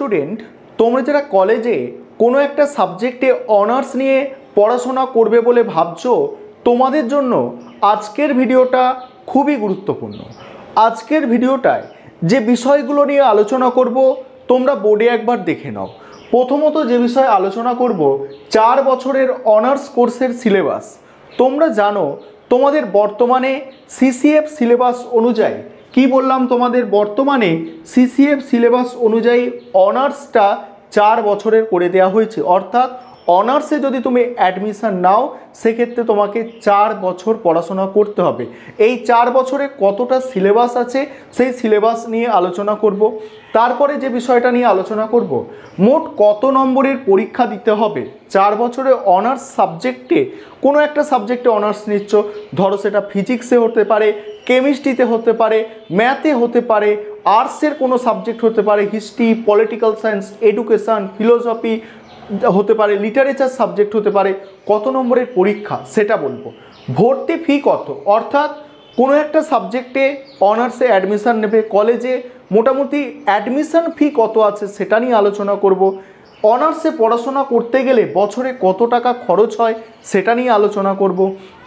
student তোমরা যারা কলেজে কোনো একটা সাবজেক্টে অনার্স নিয়ে পড়াশোনা করবে বলে ভাবছো তোমাদের জন্য আজকের ভিডিওটা খুবই গুরুত্বপূর্ণ আজকের ভিডিওটায় যে বিষয়গুলো নিয়ে আলোচনা করব তোমরা বোর্ডে একবার দেখে নাও প্রথমত যে বিষয়ে আলোচনা করব চার বছরের অনার্স কোর্সের সিলেবাস তোমরা জানো তোমাদের বর্তমানে সিসিএফ সিলেবাস অনুযায়ী কি বললাম তোমাদের বর্তমানে সিসিএফ সিলেবাস অনুযায়ী অনার্সটা চার বছরের করে দেয়া হয়েছে অর্থাৎ অনার্সে যদি তুমি অ্যাডমিশান নাও সেক্ষেত্রে তোমাকে চার বছর পড়াশোনা করতে হবে এই চার বছরে কতটা সিলেবাস আছে সেই সিলেবাস নিয়ে আলোচনা করব তারপরে যে বিষয়টা নিয়ে আলোচনা করব মোট কত নম্বরের পরীক্ষা দিতে হবে চার বছরে অনার্স সাবজেক্টে কোনো একটা সাবজেক্টে অনার্স নিচ্ছ ধরো সেটা ফিজিক্সে হতে পারে কেমিস্ট্রিতে হতে পারে ম্যাথে হতে পারে আর্টসের কোনো সাবজেক্ট হতে পারে history political science education philosophy হতে পারে লিটারেচার সাবজেক্ট হতে পারে কত নম্বরের পরীক্ষা সেটা বলবো ভর্তি ফি কত অর্থাৎ কোনো একটা সাবজেক্টে অনার্সে অ্যাডমিশান নেবে কলেজে মোটামুটি অ্যাডমিশান ফি কত আছে সেটা নিয়ে আলোচনা করব অনার্সে পড়াশোনা করতে গেলে বছরে কত টাকা খরচ হয় সেটা নিয়ে আলোচনা করব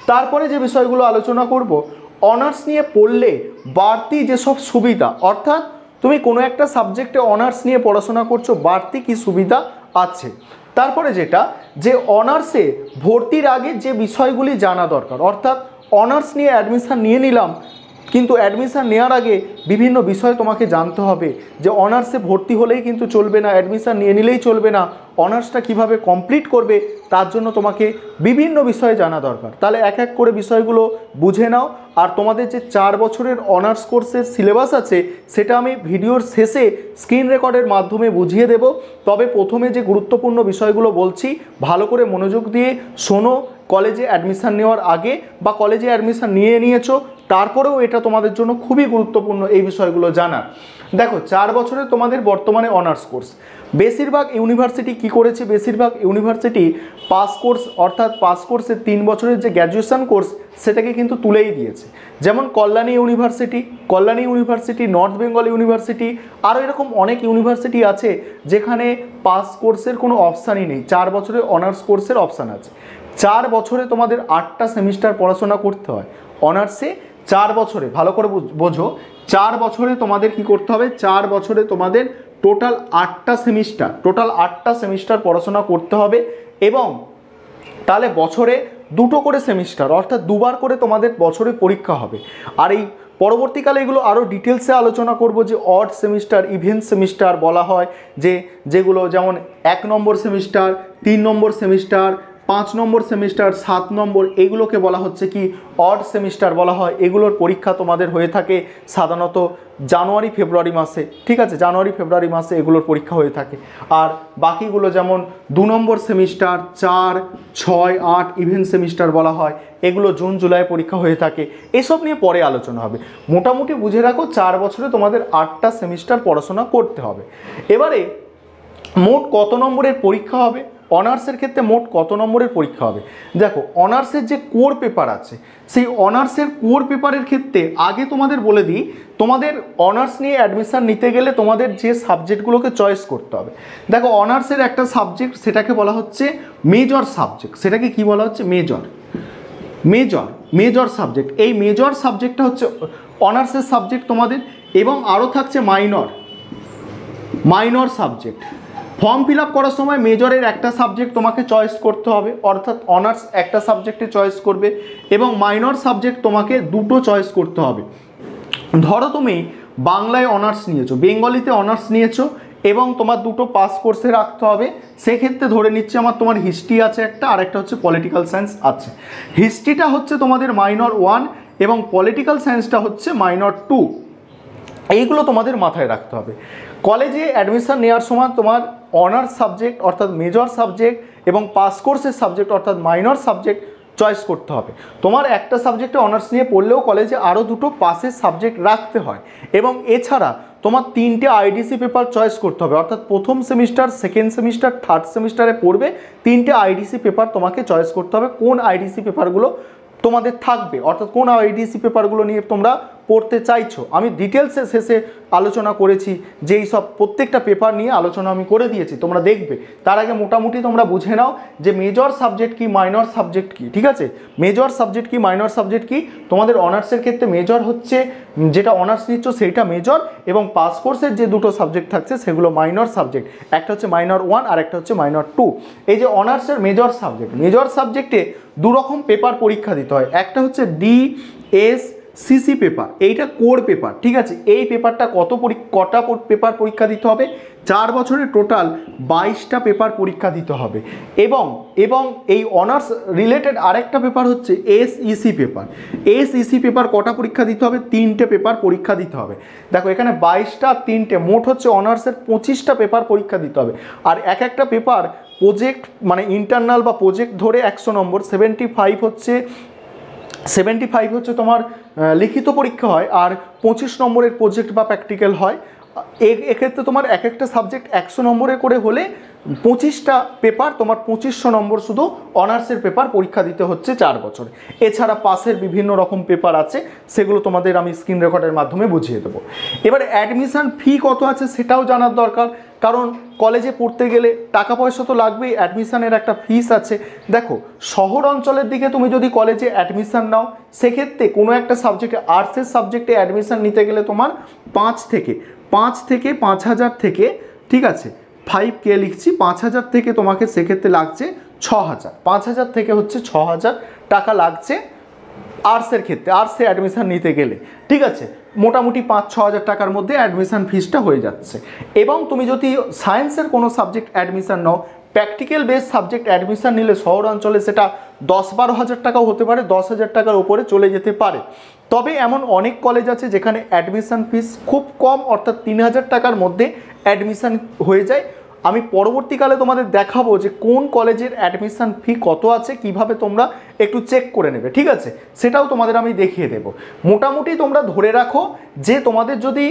তারপরে যে বিষয়গুলো আলোচনা করব অনার্স নিয়ে পড়লে বাড়তি যেসব সুবিধা অর্থাৎ তুমি কোনো একটা সাবজেক্টে অনার্স নিয়ে পড়াশোনা করছো বাড়তি কি সুবিধা আছে তারপরে যেটা যে অনার্সে ভর্তির আগে যে বিষয়গুলি জানা দরকার অর্থাৎ অনার্স নিয়ে অ্যাডমিশান নিয়ে নিলাম কিন্তু অ্যাডমিশান নেওয়ার আগে বিভিন্ন বিষয় তোমাকে জানতে হবে যে অনার্সে ভর্তি হলেই কিন্তু চলবে না অ্যাডমিশান নিয়ে নিলেই চলবে না অনার্সটা কিভাবে কমপ্লিট করবে তার জন্য তোমাকে বিভিন্ন বিষয়ে জানা দরকার তাহলে এক এক করে বিষয়গুলো বুঝে নাও আর তোমাদের যে চার বছরের অনার্স কোর্সের সিলেবাস আছে সেটা আমি ভিডিওর শেষে স্ক্রিন রেকর্ডের মাধ্যমে বুঝিয়ে দেব তবে প্রথমে যে গুরুত্বপূর্ণ বিষয়গুলো বলছি ভালো করে মনোযোগ দিয়ে শোনো কলেজে অ্যাডমিশান নেওয়ার আগে বা কলেজে অ্যাডমিশান নিয়ে নিয়েছো তারপরেও এটা তোমাদের জন্য খুবই গুরুত্বপূর্ণ এই বিষয়গুলো জানা দেখো চার বছরে তোমাদের বর্তমানে অনার্স কোর্স বেশিরভাগ ইউনিভার্সিটি কি করেছে বেশিরভাগ ইউনিভার্সিটি পাস কোর্স অর্থাৎ পাস কোর্সের তিন বছরের যে গ্র্যাজুয়েশান কোর্স সেটাকে কিন্তু তুলেই দিয়েছে যেমন Kalyani university Kalyani university North Bengal university আরও এরকম অনেক ইউনিভার্সিটি আছে যেখানে পাস কোর্সের কোনো অপশানই নেই চার বছরে অনার্স কোর্সের অপশান আছে চার বছরে তোমাদের আটটা সেমিস্টার পড়াশোনা করতে হয় অনার্সে চার বছরে ভালো করে বোঝো চার বছরে তোমাদের কি করতে হবে চার বছরে তোমাদের টোটাল আটটা সেমিস্টার টোটাল আটটা সেমিস্টার পড়াশোনা করতে হবে এবং তাহলে বছরে দুটো করে সেমিস্টার অর্থাৎ দুবার করে তোমাদের বছরে পরীক্ষা হবে আর এই পরবর্তীকালে এগুলো আরও ডিটেলসে আলোচনা করব যে অড সেমিস্টার ইভেন্ট সেমিস্টার বলা হয় যে যেগুলো যেমন এক নম্বর সেমিস্টার তিন নম্বর সেমিস্টার পাঁচ নম্বর সেমিস্টার সাত নম্বর এগুলোকে বলা হচ্ছে কি অড সেমিস্টার বলা হয় এগুলোর পরীক্ষা তোমাদের হয়ে থাকে সাধারণত জানুয়ারি ফেব্রুয়ারি মাসে ঠিক আছে জানুয়ারি ফেব্রুয়ারি মাসে এগুলোর পরীক্ষা হয়ে থাকে আর বাকিগুলো যেমন দু নম্বর সেমিস্টার চার ছয় আট ইভেন্ট সেমিস্টার বলা হয় এগুলো জুন জুলাই পরীক্ষা হয়ে থাকে এসব নিয়ে পরে আলোচনা হবে মোটামুটি বুঝে রাখো চার বছরে তোমাদের আটটা সেমিস্টার পড়াশোনা করতে হবে এবারে মোট কত নম্বরের পরীক্ষা হবে অনার্সের ক্ষেত্রে মোট কত নম্বরের পরীক্ষা হবে দেখো অনার্সের যে কোর পেপার আছে সেই অনার্সের কোর পেপারের ক্ষেত্রে আগে তোমাদের বলে দিই তোমাদের অনার্স নিয়ে অ্যাডমিশান নিতে গেলে তোমাদের যে সাবজেক্টগুলোকে চয়েস করতে হবে দেখো অনার্সের একটা সাবজেক্ট সেটাকে বলা হচ্ছে মেজর সাবজেক্ট সেটাকে কি বলা হচ্ছে মেজর মেজর মেজর সাবজেক্ট এই মেজর সাবজেক্টটা হচ্ছে অনার্সের সাবজেক্ট তোমাদের এবং আরও থাকছে minor minor subject form fill up করার সময় মেজরের একটা সাবজেক্ট তোমাকে চয়েস করতে হবে অর্থাৎ অনার্স একটা সাবজেক্টে চয়েস করবে এবং মাইনর সাবজেক্ট তোমাকে দুটো চয়েস করতে হবে ধরো তুমি বাংলায় অনার্স নিয়েছো বেঙ্গলিতে অনার্স নিয়েছো এবং তোমার দুটো পাস কোর্সে রাখতে হবে সেক্ষেত্রে ধরে নিচ্ছে আমার তোমার হিস্ট্রি আছে একটা আর একটা হচ্ছে পলিটিক্যাল সায়েন্স আছে হিস্ট্রিটা হচ্ছে তোমাদের মাইনর ওয়ান এবং পলিটিক্যাল সায়েন্সটা হচ্ছে মাইনর টু এইগুলো তোমাদের মাথায় রাখতে হবে কলেজে অ্যাডমিশান নেওয়ার সময় তোমার অনার্স সাবজেক্ট অর্থাৎ মেজর সাবজেক্ট এবং পাস কোর্সের সাবজেক্ট অর্থাৎ মাইনর সাবজেক্ট চয়েস করতে হবে তোমার একটা সাবজেক্টে অনার্স নিয়ে পড়লেও কলেজে আরও দুটো পাসের সাবজেক্ট রাখতে হয় এবং এছাড়া তোমার তিনটে আইডিসি পেপার চয়েস করতে হবে অর্থাৎ প্রথম সেমিস্টার সেকেন্ড সেমিস্টার থার্ড সেমিস্টারে পড়বে তিনটে আইডিসি পেপার তোমাকে চয়েস করতে হবে কোন আইডিসি পেপারগুলো তোমাদের থাকবে অর্থাৎ কোন আইডিসি পেপারগুলো নিয়ে তোমরা পড়তে চাইছো আমি ডিটেলসে শেষে আলোচনা করেছি যে এই সব প্রত্যেকটা পেপার নিয়ে আলোচনা আমি করে দিয়েছি তোমরা দেখবে তার আগে মোটামুটি তোমরা বুঝে নাও যে মেজর সাবজেক্ট কি মাইনর সাবজেক্ট কি ঠিক আছে মেজর সাবজেক্ট কি মাইনর সাবজেক্ট কি তোমাদের অনার্সের ক্ষেত্রে মেজর হচ্ছে যেটা অনার্স নিচ্ছ সেইটা মেজর এবং পাস কোর্সের যে দুটো সাবজেক্ট থাকছে সেগুলো মাইনর সাবজেক্ট একটা হচ্ছে মাইনর ওয়ান আর একটা হচ্ছে মাইনর টু এই যে অনার্সের মেজর সাবজেক্ট মেজর সাবজেক্টে দুরকম পেপার পরীক্ষা দিতে হয় একটা হচ্ছে ডি এস সিসি পেপার এইটা কোর পেপার ঠিক আছে এই পেপারটা কত কটা পেপার পরীক্ষা দিতে হবে চার বছরে টোটাল বাইশটা পেপার পরীক্ষা দিতে হবে এবং এবং এই অনার্স রিলেটেড আরেকটা পেপার হচ্ছে এসইসি পেপার এসইসি পেপার কটা পরীক্ষা দিতে হবে তিনটে পেপার পরীক্ষা দিতে হবে দেখো এখানে বাইশটা তিনটে মোট হচ্ছে অনার্সের পঁচিশটা পেপার পরীক্ষা দিতে হবে আর এক একটা পেপার প্রোজেক্ট মানে ইন্টারনাল বা প্রজেক্ট ধরে একশো নম্বর সেভেন্টি ফাইভ হচ্ছে সেভেন্টি ফাইভ হচ্ছে তোমার লিখিত পরীক্ষা হয় আর পঁচিশ নম্বরের প্রজেক্ট বা প্র্যাকটিক্যাল হয় এক্ষেত্রে তোমার এক একটা সাবজেক্ট একশো নম্বরে করে হলে পঁচিশটা পেপার তোমার পঁচিশশো নম্বর শুধু অনার্সের পেপার পরীক্ষা দিতে হচ্ছে চার বছরে এছাড়া পাসের বিভিন্ন রকম পেপার আছে সেগুলো তোমাদের আমি স্ক্রিন রেকর্ডের মাধ্যমে বুঝিয়ে দেবো এবার অ্যাডমিশান ফি কত আছে সেটাও জানার দরকার কারণ কলেজে পড়তে গেলে টাকা পয়সা তো লাগবেই অ্যাডমিশানের একটা ফিস আছে দেখো শহর অঞ্চলের দিকে তুমি যদি কলেজে অ্যাডমিশান নাও সেক্ষেত্রে কোনো একটা সাবজেক্টে আর্টসের সাবজেক্টে অ্যাডমিশান নিতে গেলে তোমার পাঁচ থেকে পাঁচ থেকে পাঁচ হাজার থেকে ঠিক আছে ফাইভ কে লিখছি পাঁচ হাজার থেকে তোমাকে সেক্ষেত্রে লাগছে ছ হাজার পাঁচ হাজার থেকে হচ্ছে ছ হাজার টাকা লাগছে আর্টসের ক্ষেত্রে আর্টসে অ্যাডমিশান নিতে গেলে ঠিক আছে মোটামুটি পাঁচ ছ হাজার টাকার মধ্যে অ্যাডমিশান ফিসটা হয়ে যাচ্ছে এবং তুমি যদি সায়েন্সের কোনো সাবজেক্ট অ্যাডমিশান নাও প্র্যাকটিক্যাল বেস সাবজেক্ট অ্যাডমিশান নিলে শহর অঞ্চলে সেটা দশ বারো হাজার টাকাও হতে পারে দশ হাজার টাকার উপরে চলে যেতে পারে তবে এমন অনেক কলেজ আছে যেখানে অ্যাডমিশান ফিস খুব কম অর্থাৎ তিন হাজার টাকার মধ্যে অ্যাডমিশান হয়ে যায় আমি পরবর্তীকালে তোমাদের দেখাবো যে কোন কলেজের অ্যাডমিশান ফি কত আছে কিভাবে তোমরা একটু চেক করে নেবে ঠিক আছে সেটাও তোমাদের আমি দেখিয়ে দেব মোটামুটি তোমরা ধরে রাখো যে তোমাদের যদি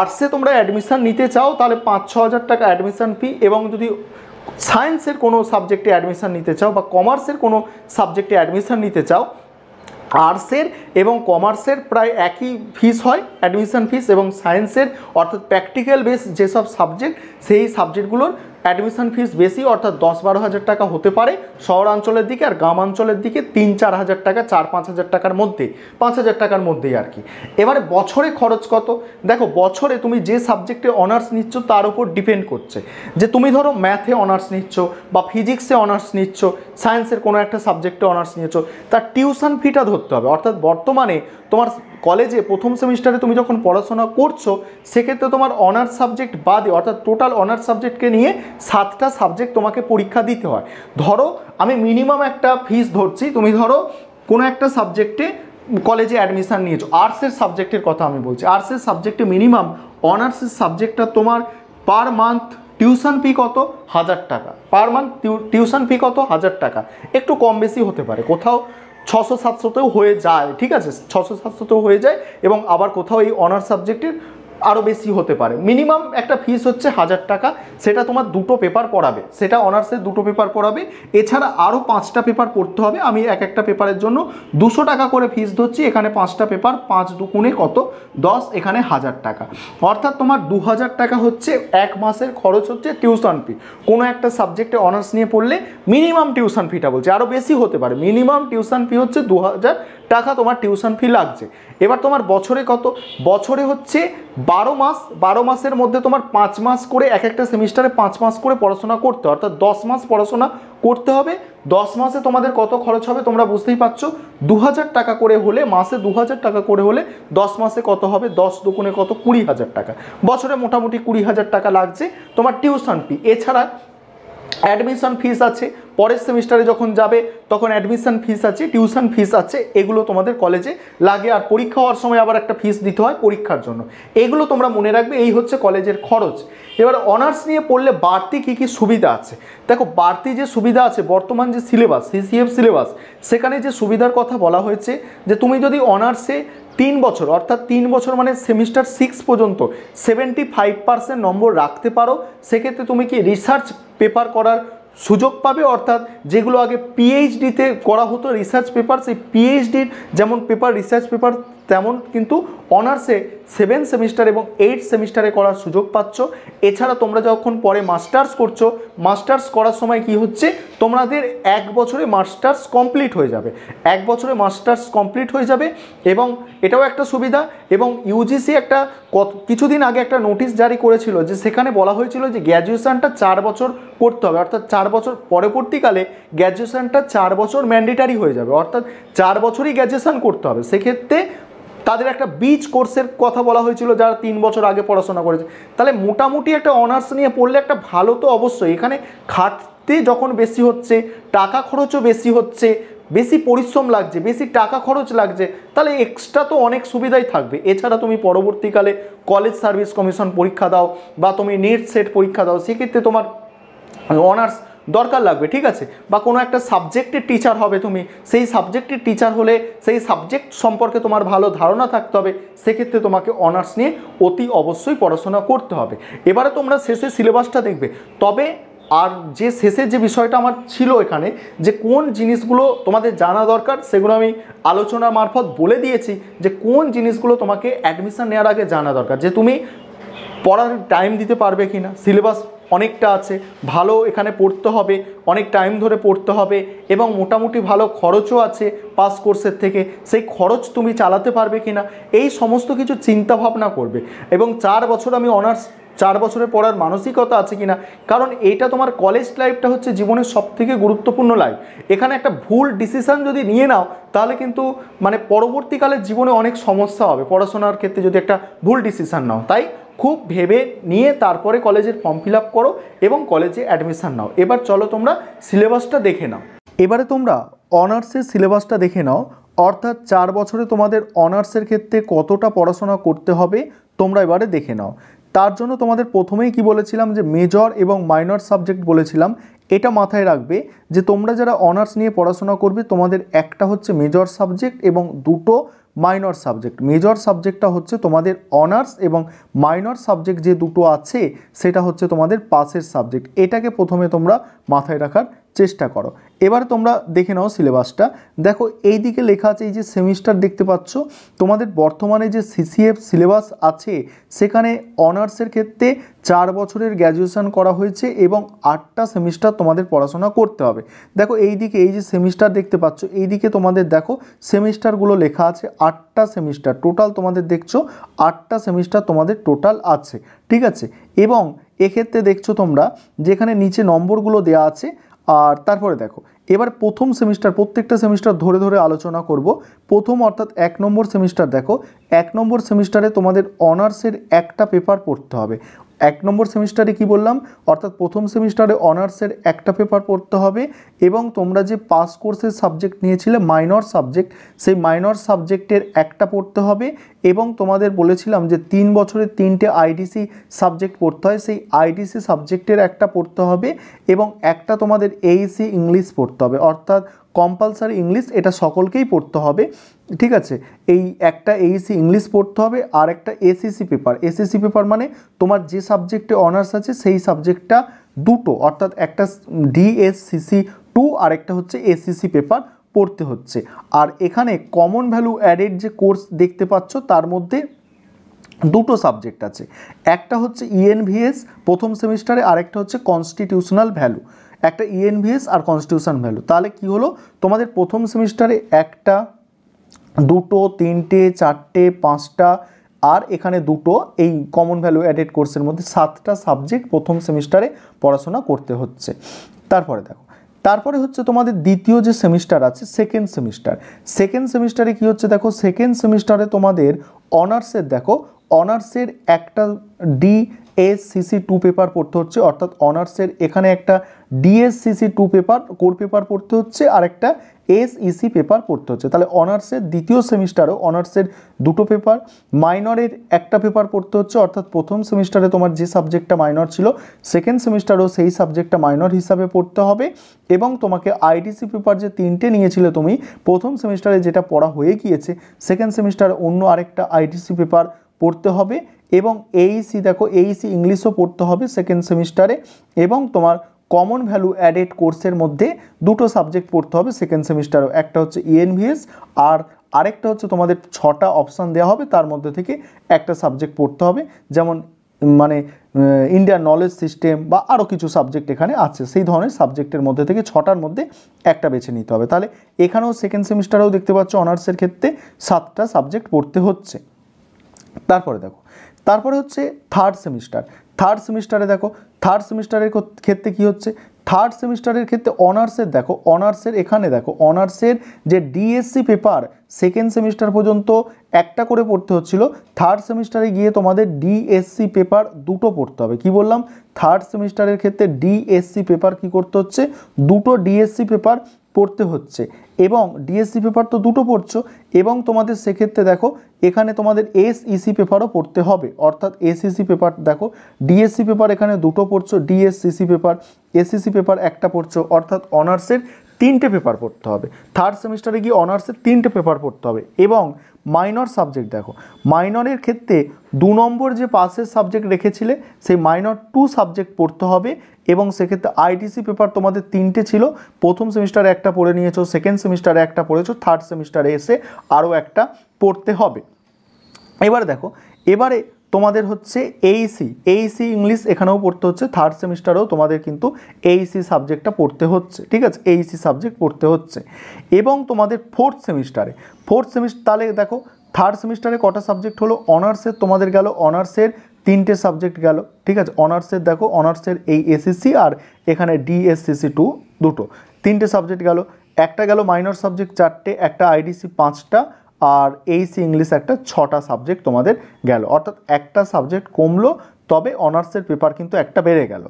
আর্টসে তোমরা অ্যাডমিশান নিতে চাও তাহলে পাঁচ ছ হাজার টাকা অ্যাডমিশান ফি এবং যদি সায়েন্সের কোনো সাবজেক্টে অ্যাডমিশান নিতে চাও বা কমার্সের কোনো সাবজেক্টে অ্যাডমিশান নিতে চাও আর্টসের এবং কমার্সের প্রায় একই ফিস হয় অ্যাডমিশন ফিস এবং সায়েন্সের অর্থাৎ প্র্যাকটিক্যাল বেস যেসব সাবজেক্ট সেই সাবজেক্টগুলোর অ্যাডমিশন ফিস বেশি অর্থাৎ দশ বারো হাজার টাকা হতে পারে শহরাঞ্চলের দিকে আর গ্রামাঞ্চলের দিকে তিন চার হাজার টাকা চার পাঁচ হাজার টাকার মধ্যে পাঁচ হাজার টাকার মধ্যেই আর কি এবারে বছরে খরচ কত দেখো বছরে তুমি যে সাবজেক্টে অনার্স নিচ্ছ তার উপর ডিপেন্ড করছে যে তুমি ধরো ম্যাথে অনার্স নিচ্ছ বা ফিজিক্সে অনার্স নিচ্ছ সায়েন্সের কোনো একটা সাবজেক্টে অনার্স নিয়েছ তার টিউশন ফিটা ধরতে হবে অর্থাৎ বর্তমানে তোমার কলেজে প্রথম সেমিস্টারে তুমি যখন পড়াশোনা করছো সেক্ষেত্রে তোমার অনার্স সাবজেক্ট বাদে অর্থাৎ টোটাল অনার্স সাবজেক্টকে নিয়ে সাতটা সাবজেক্ট তোমাকে পরীক্ষা দিতে হয় ধরো আমি মিনিমাম একটা ফিস ধরছি তুমি ধরো কোনো একটা সাবজেক্টে কলেজে অ্যাডমিশান নিয়েছো আর্টসের সাবজেক্টের কথা আমি বলছি আর্টসের সাবজেক্টে মিনিমাম অনার্সের সাবজেক্টটা তোমার পার মান্থ টিউশন ফি কত হাজার টাকা পার মান্থ টিউশন ফি কত হাজার টাকা একটু কম বেশি হতে পারে কোথাও ছশো সাতশোতেও হয়ে যায় ঠিক আছে ছশো সাতশোতেও হয়ে যায় এবং আবার কোথাও এই অনার্স সাবজেক্টের আরও বেশি হতে পারে মিনিমাম একটা ফিস হচ্ছে হাজার টাকা সেটা তোমার দুটো পেপার পড়াবে সেটা অনার্সের দুটো পেপার পড়াবে এছাড়া আরও পাঁচটা পেপার পড়তে হবে আমি এক একটা পেপারের জন্য দুশো টাকা করে ফিস ধরছি এখানে পাঁচটা পেপার পাঁচ দুকুণে কত দশ এখানে হাজার টাকা অর্থাৎ তোমার দু হাজার টাকা হচ্ছে এক মাসের খরচ হচ্ছে টিউশন ফি কোনো একটা সাবজেক্টে অনার্স নিয়ে পড়লে মিনিমাম টিউশন ফিটা বলছে আরও বেশি হতে পারে মিনিমাম টিউশন ফি হচ্ছে দু হাজার টাকা তোমার টিউশন ফি লাগছে এবার তোমার বছরে কত বছরে হচ্ছে বারো মাস বারো মাসের মধ্যে তোমার পাঁচ মাস করে এক একটা সেমিস্টারে পাঁচ মাস করে পড়াশোনা করতে অর্থাৎ দশ মাস পড়াশোনা করতে হবে দশ মাসে তোমাদের কত খরচ হবে তোমরা বুঝতেই পারছো দু টাকা করে হলে মাসে দু টাকা করে হলে দশ মাসে কত হবে দশ দুগুণে কত কুড়ি হাজার টাকা বছরে মোটামুটি কুড়ি হাজার টাকা লাগছে তোমার টিউশন ফি এছাড়া অ্যাডমিশন ফিস আছে পরের সেমিস্টারে যখন যাবে তখন অ্যাডমিশন ফিস আছে টিউশন ফিস আছে এগুলো তোমাদের কলেজে লাগে আর পরীক্ষা হওয়ার সময় আবার একটা ফিস দিতে হয় পরীক্ষার জন্য এগুলো তোমরা মনে রাখবে এই হচ্ছে কলেজের খরচ এবার অনার্স নিয়ে পড়লে বাড়তি কি কি সুবিধা আছে দেখো বাড়তি যে সুবিধা আছে বর্তমান যে সিলেবাস সিসিএফ সিলেবাস সেখানে যে সুবিধার কথা বলা হয়েছে যে তুমি যদি অনার্সে তিন বছর অর্থাৎ তিন বছর মানে সেমিস্টার সিক্স পর্যন্ত সেভেন্টি ফাইভ পার্সেন্ট নম্বর রাখতে পারো সেক্ষেত্রে তুমি কি রিসার্চ পেপার করার সুযোগ পাবে অর্থাৎ যেগুলো আগে পিএইচডিতে করা হতো রিসার্চ পেপার সেই পিএইচডির যেমন পেপার রিসার্চ পেপার তেমন কিন্তু অনার্সে সেভেন সেমিস্টার এবং এইট সেমিস্টারে করার সুযোগ পাচ্ছ এছাড়া তোমরা যখন পরে মাস্টার্স করছো মাস্টার্স করার সময় কি হচ্ছে তোমাদের এক বছরে মাস্টার্স কমপ্লিট হয়ে যাবে এক বছরে মাস্টার্স কমপ্লিট হয়ে যাবে এবং এটাও একটা সুবিধা এবং ইউজিসি একটা কত কিছুদিন আগে একটা নোটিশ জারি করেছিল যে সেখানে বলা হয়েছিল যে গ্র্যাজুয়েশানটা চার বছর করতে হবে অর্থাৎ চার বছর পরবর্তীকালে গ্র্যাজুয়েশানটা চার বছর ম্যান্ডেটারি হয়ে যাবে অর্থাৎ চার বছরই গ্র্যাজুয়েশান করতে হবে সেক্ষেত্রে তাদের একটা বিচ কোর্সের কথা বলা হয়েছিল যারা তিন বছর আগে পড়াশোনা করেছে তাহলে মোটামুটি একটা অনার্স নিয়ে পড়লে একটা ভালো তো অবশ্যই এখানে খাটতে যখন বেশি হচ্ছে টাকা খরচও বেশি হচ্ছে বেশি পরিশ্রম লাগছে বেশি টাকা খরচ লাগছে তাহলে এক্সট্রা তো অনেক সুবিধাই থাকবে এছাড়া তুমি পরবর্তীকালে কলেজ সার্ভিস কমিশন পরীক্ষা দাও বা তুমি নেট সেট পরীক্ষা দাও সেক্ষেত্রে তোমার অনার্স দরকার লাগবে ঠিক আছে বা কোনো একটা সাবজেক্টের টিচার হবে তুমি সেই সাবজেক্টের টিচার হলে সেই সাবজেক্ট সম্পর্কে তোমার ভালো ধারণা থাকতে হবে সেক্ষেত্রে তোমাকে অনার্স নিয়ে অতি অবশ্যই পড়াশোনা করতে হবে এবারে তোমরা শেষে সিলেবাসটা দেখবে তবে আর যে শেষের যে বিষয়টা আমার ছিল এখানে যে কোন জিনিসগুলো তোমাদের জানা দরকার সেগুলো আমি আলোচনা মারফত বলে দিয়েছি যে কোন জিনিসগুলো তোমাকে অ্যাডমিশান নেওয়ার আগে জানা দরকার যে তুমি পড়ার টাইম দিতে পারবে কি না সিলেবাস অনেকটা আছে ভালো এখানে পড়তে হবে অনেক টাইম ধরে পড়তে হবে এবং মোটামুটি ভালো খরচও আছে পাস কোর্সের থেকে সেই খরচ তুমি চালাতে পারবে কিনা এই সমস্ত কিছু চিন্তাভাবনা করবে এবং চার বছর আমি অনার্স চার বছরে পড়ার মানসিকতা আছে কিনা কারণ এটা তোমার কলেজ লাইফটা হচ্ছে জীবনের সবথেকে গুরুত্বপূর্ণ লাইফ এখানে একটা ভুল ডিসিশান যদি নিয়ে নাও তাহলে কিন্তু মানে পরবর্তীকালে জীবনে অনেক সমস্যা হবে পড়াশোনার ক্ষেত্রে যদি একটা ভুল ডিসিশান নাও তাই খুব ভেবে নিয়ে তারপরে কলেজের ফর্ম ফিল করো এবং কলেজে অ্যাডমিশান নাও এবার চলো তোমরা সিলেবাসটা দেখে নাও এবারে তোমরা অনার্সের সিলেবাসটা দেখে নাও অর্থাৎ চার বছরে তোমাদের অনার্সের ক্ষেত্রে কতটা পড়াশোনা করতে হবে তোমরা এবারে দেখে নাও তার জন্য তোমাদের প্রথমেই কি বলেছিলাম যে মেজর এবং মাইনর সাবজেক্ট বলেছিলাম এটা মাথায় রাখবে যে তোমরা যারা অনার্স নিয়ে পড়াশোনা করবে তোমাদের একটা হচ্ছে মেজর সাবজেক্ট এবং দুটো মাইনর সাবজেক্ট মেজর সাবজেক্টটা হচ্ছে তোমাদের অনার্স এবং মাইনর সাবজেক্ট যে দুটো আছে সেটা হচ্ছে তোমাদের পাসের সাবজেক্ট এটাকে প্রথমে তোমরা মাথায় রাখার চেষ্টা করো এবার তোমরা দেখে নাও সিলেবাসটা দেখো এই দিকে লেখা আছে এই যে সেমিস্টার দেখতে পাচ্ছ তোমাদের বর্তমানে যে সিসিএফ সিলেবাস আছে সেখানে অনার্সের ক্ষেত্রে চার বছরের গ্র্যাজুয়েশন করা হয়েছে এবং আটটা সেমিস্টার তোমাদের পড়াশোনা করতে হবে দেখো এই দিকে এই যে সেমিস্টার দেখতে পাচ্ছ এই দিকে তোমাদের দেখো সেমিস্টারগুলো লেখা আছে আটটা সেমিস্টার টোটাল তোমাদের দেখছো আটটা সেমিস্টার তোমাদের টোটাল আছে ঠিক আছে এবং এক্ষেত্রে দেখছো তোমরা যেখানে নিচে নম্বরগুলো দেয়া আছে আর তারপরে দেখো এবার প্রথম সেমিস্টার প্রত্যেকটা সেমিস্টার ধরে ধরে আলোচনা করব প্রথম অর্থাৎ এক নম্বর সেমিস্টার দেখো এক নম্বর সেমিস্টারে তোমাদের অনার্সের একটা পেপার পড়তে হবে এক নম্বর সেমিস্টারে কি বললাম অর্থাৎ প্রথম সেমিস্টারে অনার্সের একটা পেপার পড়তে হবে এবং তোমরা যে পাস কোর্সের সাবজেক্ট নিয়েছিলে মাইনর সাবজেক্ট সেই মাইনর সাবজেক্টের একটা পড়তে হবে এবং তোমাদের বলেছিলাম যে তিন বছরে তিনটে আইডিসি সাবজেক্ট পড়তে হয় সেই আইডিসি সাবজেক্টের একটা পড়তে হবে এবং একটা তোমাদের এইসি ইংলিশ e পড়তে হবে অর্থাৎ কম্পালসারি ইংলিশ এটা সকলকেই পড়তে হবে ঠিক আছে এই একটা এইসি ইংলিশ পড়তে হবে আর একটা এসিসি পেপার এসিসি পেপার মানে তোমার যে সাবজেক্টে অনার্স আছে সেই সাবজেক্টটা দুটো অর্থাৎ একটা ডিএসসিসি টু আর একটা হচ্ছে এসিসি পেপার পড়তে হচ্ছে আর এখানে কমন ভ্যালু অ্যাডেড যে কোর্স দেখতে পাচ্ছ তার মধ্যে দুটো সাবজেক্ট আছে একটা হচ্ছে ইএনভিএস e প্রথম সেমিস্টারে আরেকটা হচ্ছে কনস্টিটিউশনাল ভ্যালু একটা ইএনভিএস e আর কনস্টিটিউশন ভ্যালু তাহলে কি হলো তোমাদের প্রথম সেমিস্টারে একটা দুটো তিনটে চারটে পাঁচটা আর এখানে দুটো এই কমন ভ্যালু অ্যাডেড কোর্সের মধ্যে সাতটা সাবজেক্ট প্রথম সেমিস্টারে পড়াশোনা করতে হচ্ছে তারপরে দেখো তারপরে হচ্ছে তোমাদের দ্বিতীয় যে সেমিস্টার আছে সেকেন্ড সেমিস্টার সেকেন্ড সেমিস্টারে কি হচ্ছে দেখো সেকেন্ড সেমিস্টারে তোমাদের অনার্সের দেখো অনার্সের একটা ডি এসসিসি টু পেপার পড়তে হচ্ছে অর্থাৎ অনার্সের এখানে একটা DSCC two paper core paper পড়তে হচ্ছে আর একটা এসইসি পেপার e পড়তে হচ্ছে তাহলে অনার্সের দ্বিতীয় সেমিস্টারও অনার্সের দুটো পেপার মাইনরের একটা পেপার পড়তে হচ্ছে অর্থাৎ প্রথম সেমিস্টারে তোমার যে সাবজেক্টটা মাইনর ছিল সেকেন্ড সেমিস্টারও সেই সাবজেক্টটা মাইনর হিসাবে পড়তে হবে এবং তোমাকে আইডিসি পেপার যে তিনটে নিয়েছিলে তুমি প্রথম সেমিস্টারে যেটা পড়া হয়ে গিয়েছে সেকেন্ড সেমিস্টার অন্য আরেকটা আইডিসি পেপার পড়তে হবে এবং এইসি e দেখো এইসি ইংলিশও e পড়তে হবে সেকেন্ড সেমিস্টারে এবং তোমার কমন ভ্যালু অ্যাডেড কোর্সের মধ্যে দুটো সাবজেক্ট পড়তে হবে সেকেন্ড সেমিস্টারেও একটা হচ্ছে ইএনভিএস e আর আরেকটা হচ্ছে তোমাদের ছটা অপশান দেওয়া হবে তার মধ্যে থেকে একটা সাবজেক্ট পড়তে হবে যেমন মানে ইন্ডিয়ান নলেজ সিস্টেম বা আরও কিছু সাবজেক্ট এখানে আছে সেই ধরনের সাবজেক্টের মধ্যে থেকে ছটার মধ্যে একটা বেছে নিতে হবে তাহলে এখানেও সেকেন্ড সেমিস্টারেও দেখতে পাচ্ছ অনার্সের ক্ষেত্রে সাতটা সাবজেক্ট পড়তে হচ্ছে তারপরে দেখো তারপরে হচ্ছে থার্ড সেমিস্টার থার্ড সেমিস্টারে দেখো থার্ড সেমিস্টারের ক্ষেত্রে কি হচ্ছে থার্ড সেমিস্টারের ক্ষেত্রে অনার্সের দেখো অনার্সের এখানে দেখো অনার্সের যে ডিএসসি পেপার সেকেন্ড সেমিস্টার পর্যন্ত একটা করে পড়তে হচ্ছিল থার্ড সেমিস্টারে গিয়ে তোমাদের ডিএসসি পেপার e দুটো পড়তে হবে কি বললাম থার্ড সেমিস্টারের ক্ষেত্রে ডিএসসি পেপার e কি করতে হচ্ছে দুটো ডিএসসি পেপার পড়তে হচ্ছে এবং ডিএসসি পেপার e তো দুটো পড়ছো এবং তোমাদের সেক্ষেত্রে দেখো এখানে তোমাদের এসইসি পেপারও e পড়তে হবে অর্থাৎ এসইসি পেপার e দেখো ডিএসসি পেপার এখানে দুটো পড়ছো ডিএসসিসি পেপার এসিসি পেপার একটা পড়ছো অর্থাৎ অনার্সের তিনটে পেপার পড়তে হবে থার্ড সেমিস্টারে গিয়ে অনার্সের তিনটে পেপার পড়তে হবে এবং মাইনর সাবজেক্ট দেখো মাইনরের ক্ষেত্রে দু নম্বর যে পাসের সাবজেক্ট রেখেছিলে সেই মাইনর টু সাবজেক্ট পড়তে হবে এবং সেক্ষেত্রে আইটিসি পেপার তোমাদের তিনটে ছিল প্রথম সেমিস্টারে একটা পড়ে নিয়েছো সেকেন্ড সেমিস্টারে একটা পড়েছো থার্ড সেমিস্টারে এসে আরও একটা পড়তে হবে এবারে দেখো এবারে তোমাদের হচ্ছে এইসি এইসি ইংলিশ এখানেও পড়তে হচ্ছে থার্ড সেমিস্টারেও তোমাদের কিন্তু এইসি সাবজেক্টটা e পড়তে হচ্ছে ঠিক আছে এইসি সাবজেক্ট e পড়তে হচ্ছে এবং তোমাদের ফোর্থ সেমিস্টারে ফোর্থ সেমিস্টার তাহলে দেখো থার্ড সেমিস্টারে কটা সাবজেক্ট হলো অনার্সের তোমাদের গেল অনার্সের তিনটে সাবজেক্ট গেল ঠিক আছে অনার্সের দেখো অনার্সের এই এসিসি আর এখানে ডিএসসিসি টু দুটো তিনটে সাবজেক্ট গেল একটা গেল মাইনর সাবজেক্ট চারটে একটা আইডিসি পাঁচটা আর এইসি ইংলিশ একটা ছটা সাবজেক্ট তোমাদের গেল অর্থাৎ একটা সাবজেক্ট কমলো তবে অনার্সের পেপার কিন্তু একটা বেড়ে গেল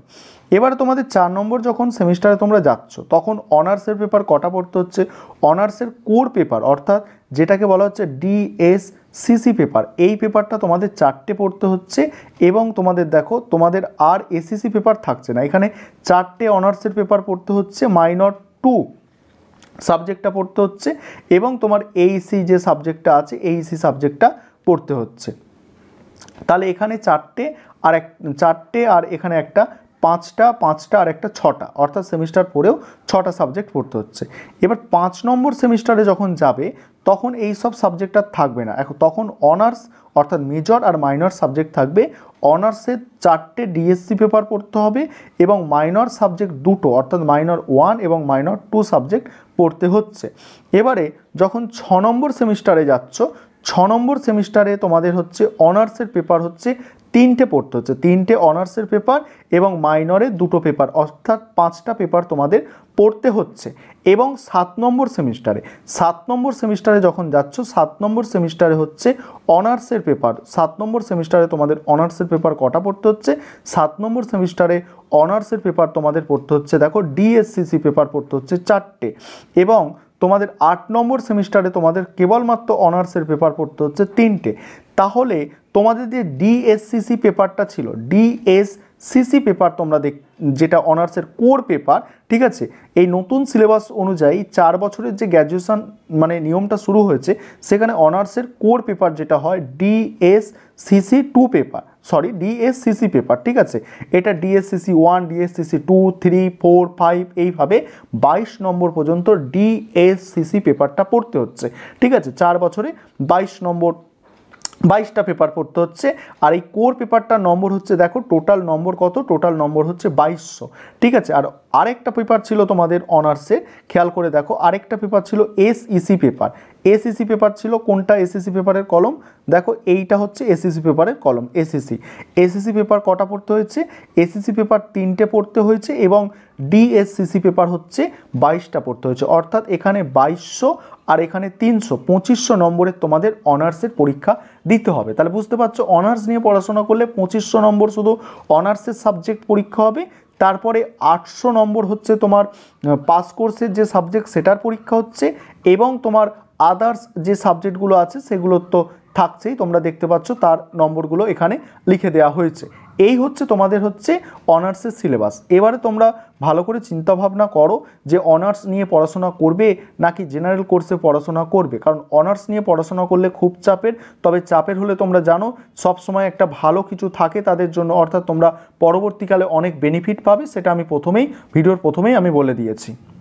এবারে তোমাদের চার নম্বর যখন সেমিস্টারে তোমরা যাচ্ছ তখন অনার্সের পেপার কটা পড়তে হচ্ছে অনার্সের কোর পেপার অর্থাৎ যেটাকে বলা হচ্ছে ডিএস সিসি পেপার এই পেপারটা তোমাদের চারটে পড়তে হচ্ছে এবং তোমাদের দেখো তোমাদের আর এসিসি পেপার থাকছে না এখানে চারটে অনার্সের পেপার পড়তে হচ্ছে মাইনর টু সাবজেক্টটা পড়তে হচ্ছে এবং তোমার এইসি e যে সাবজেক্টটা আছে এইসি সাবজেক্টটা e পড়তে হচ্ছে তাহলে এখানে চারটে আর এক চারটে আর এখানে একটা পাঁচটা পাঁচটা আর একটা ছটা অর্থাৎ সেমিস্টার পড়েও ছটা সাবজেক্ট পড়তে হচ্ছে এবার পাঁচ নম্বর সেমিস্টারে যখন যাবে তখন এই সব সাবজেক্ট আর থাকবে না এখন তখন অনার্স অর্থাৎ মেজর আর মাইনর সাবজেক্ট থাকবে অনার্সের চারটে ডিএসসি পেপার পড়তে হবে এবং মাইনর সাবজেক্ট দুটো অর্থাৎ মাইনর ওয়ান এবং মাইনর টু সাবজেক্ট পড়তে হচ্ছে এবারে যখন ছ নম্বর সেমিস্টারে যাচ্ছ ছ নম্বর সেমিস্টারে তোমাদের হচ্ছে অনার্সের পেপার হচ্ছে তিনটে পড়তে হচ্ছে তিনটে অনার্সের পেপার এবং মাইনরে দুটো পেপার অর্থাৎ পাঁচটা পেপার তোমাদের পড়তে হচ্ছে এবং সাত নম্বর সেমিস্টারে সাত নম্বর সেমিস্টারে যখন যাচ্ছ সাত নম্বর সেমিস্টারে হচ্ছে অনার্সের পেপার সাত নম্বর সেমিস্টারে তোমাদের অনার্সের পেপার কটা পড়তে হচ্ছে সাত নম্বর সেমিস্টারে অনার্সের পেপার তোমাদের পড়তে হচ্ছে দেখো ডিএসসিসি পেপার পড়তে হচ্ছে চারটে এবং তোমাদের আট নম্বর সেমিস্টারে তোমাদের কেবলমাত্র অনার্সের পেপার পড়তে হচ্ছে তিনটে তাহলে তোমাদের যে ডিএসসিসি পেপারটা ছিল ডিএস সিসি পেপার তোমরা দেখ যেটা অনার্সের কোর পেপার ঠিক আছে এই নতুন সিলেবাস অনুযায়ী চার বছরের যে গ্র্যাজুয়েশান মানে নিয়মটা শুরু হয়েছে সেখানে অনার্সের কোর পেপার যেটা হয় DS two paper sorry DSCC paper ঠিক আছে এটা DSCC one DSCC two three four five এইভাবে বাইশ নম্বর পর্যন্ত ডিএসসিসি পেপারটা পড়তে হচ্ছে ঠিক আছে চার বছরে বাইশ নম্বর বাইশটা পেপার পড়তে হচ্ছে আর এই কোর পেপারটা নম্বর হচ্ছে দেখো টোটাল নম্বর কত টোটাল নম্বর হচ্ছে বাইশশো ঠিক আছে আর আরেকটা পেপার ছিল তোমাদের অনার্সে খেয়াল করে দেখো আরেকটা পেপার ছিল SEC paper e ACC paper ছিল কোনটা এসিসি পেপারের কলম দেখো এইটা হচ্ছে এসিসি পেপারের কলম এসিসি এসিসি পেপার কটা পড়তে হয়েছে এসিসি পেপার তিনটে পড়তে হয়েছে এবং ডিএসসিসি পেপার হচ্ছে বাইশটা পড়তে হয়েছে অর্থাৎ এখানে বাইশশো আর এখানে তিনশো পঁচিশশো নম্বরের তোমাদের অনার্সের পরীক্ষা দিতে হবে তাহলে বুঝতে পারছো অনার্স নিয়ে পড়াশোনা করলে পঁচিশশো নম্বর শুধু অনার্সের সাবজেক্ট পরীক্ষা হবে তারপরে আটশো নম্বর হচ্ছে তোমার পাস কোর্সের যে সাবজেক্ট সেটার পরীক্ষা হচ্ছে এবং তোমার আদার্স যে সাবজেক্টগুলো আছে সেগুলোর তো থাকছেই তোমরা দেখতে পাচ্ছ তার নম্বরগুলো এখানে লিখে দেওয়া হয়েছে এই হচ্ছে তোমাদের হচ্ছে অনার্সের সিলেবাস এবারে তোমরা ভালো করে চিন্তাভাবনা করো যে অনার্স নিয়ে পড়াশোনা করবে নাকি জেনারেল কোর্সে পড়াশোনা করবে কারণ অনার্স নিয়ে পড়াশোনা করলে খুব চাপের তবে চাপের হলে তোমরা জানো সব সময় একটা ভালো কিছু থাকে তাদের জন্য অর্থাৎ তোমরা পরবর্তীকালে অনেক বেনিফিট পাবে সেটা আমি প্রথমেই ভিডিওর প্রথমেই আমি বলে দিয়েছি